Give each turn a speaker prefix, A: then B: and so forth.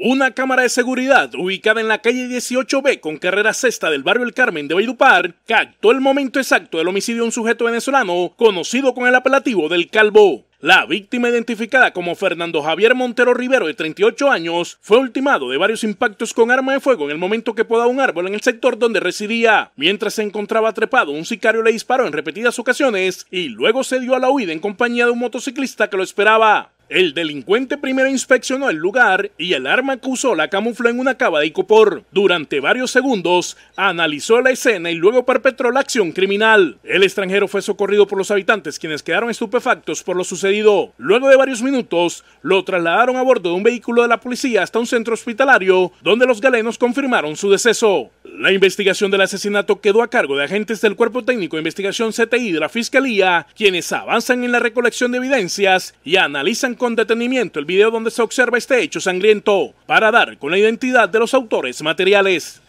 A: Una cámara de seguridad ubicada en la calle 18B con carrera sexta del barrio El Carmen de Valledupar captó el momento exacto del homicidio de un sujeto venezolano conocido con el apelativo del Calvo. La víctima identificada como Fernando Javier Montero Rivero de 38 años fue ultimado de varios impactos con arma de fuego en el momento que podaba un árbol en el sector donde residía. Mientras se encontraba trepado, un sicario le disparó en repetidas ocasiones y luego se dio a la huida en compañía de un motociclista que lo esperaba. El delincuente primero inspeccionó el lugar y el arma que usó la camufló en una cava de icopor. Durante varios segundos analizó la escena y luego perpetró la acción criminal. El extranjero fue socorrido por los habitantes quienes quedaron estupefactos por lo sucedido. Luego de varios minutos lo trasladaron a bordo de un vehículo de la policía hasta un centro hospitalario donde los galenos confirmaron su deceso. La investigación del asesinato quedó a cargo de agentes del Cuerpo Técnico de Investigación CTI de la Fiscalía, quienes avanzan en la recolección de evidencias y analizan con detenimiento el video donde se observa este hecho sangriento para dar con la identidad de los autores materiales.